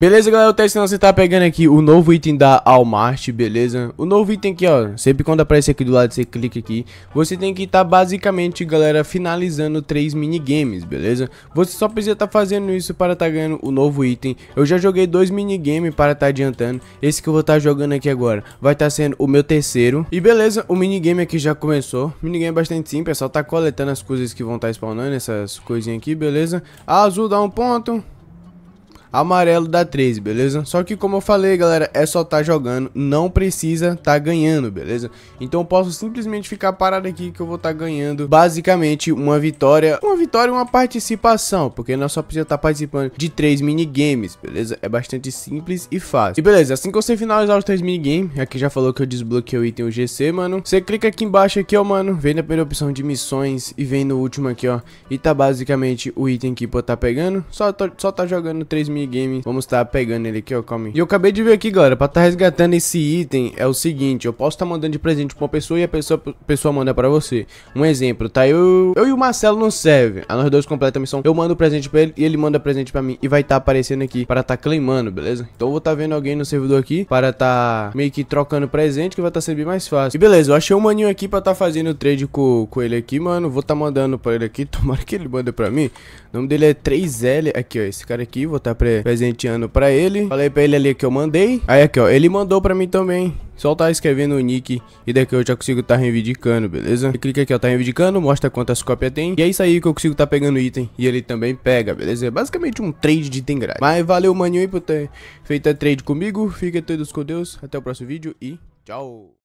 Beleza, galera, o teste você tá pegando aqui o novo item da Almart, beleza? O novo item aqui, ó, sempre quando aparece aqui do lado, você clica aqui, você tem que estar tá basicamente, galera, finalizando três minigames, beleza? Você só precisa estar tá fazendo isso para estar tá ganhando o novo item. Eu já joguei dois minigames para estar tá adiantando, esse que eu vou estar tá jogando aqui agora vai estar tá sendo o meu terceiro. E beleza, o minigame aqui já começou, o minigame é bastante simples, é só tá coletando as coisas que vão estar spawnando, essas coisinhas aqui, beleza? A azul dá um ponto, amarelo da 3, beleza? Só que como eu falei, galera, é só tá jogando, não precisa tá ganhando, beleza? Então eu posso simplesmente ficar parado aqui que eu vou tá ganhando basicamente uma vitória, uma vitória e uma participação, porque nós só precisa tá participando de 3 minigames, beleza? É bastante simples e fácil. E beleza, assim que você finalizar os 3 minigames, aqui já falou que eu desbloqueei o item GC, mano, você clica aqui embaixo aqui, ó, mano, vem na primeira opção de missões e vem no último aqui, ó, e tá basicamente o item que eu tá pegando, só, tô, tá, só tá jogando 3 minigames Game. Vamos estar tá pegando ele aqui, ó, calma aí. E eu acabei de ver aqui, galera, pra estar tá resgatando esse item é o seguinte, eu posso estar tá mandando de presente pra uma pessoa e a pessoa, pessoa manda pra você. Um exemplo, tá? Eu, eu e o Marcelo não serve. A nós dois completa a missão. Eu mando presente pra ele e ele manda presente pra mim. E vai estar tá aparecendo aqui para estar tá claimando, beleza? Então eu vou estar tá vendo alguém no servidor aqui para estar meio que trocando presente que vai estar sempre mais fácil. E beleza, eu achei um maninho aqui pra estar fazendo trade com, com ele aqui, mano. Vou estar mandando pra ele aqui. Tomara que ele manda pra mim. O nome dele é 3L. Aqui, ó. Esse cara aqui, vou estar presenteando pra ele. Falei pra ele ali que eu mandei. Aí aqui, ó, ele mandou pra mim também. Só tá escrevendo o nick e daqui eu já consigo tá reivindicando, beleza? E clica aqui, ó, tá reivindicando, mostra quantas cópias tem. E é isso aí que eu consigo tá pegando item e ele também pega, beleza? É basicamente um trade de item grátis. Mas valeu, maninho, aí, por ter feito a trade comigo. Fiquem todos com Deus, até o próximo vídeo e tchau!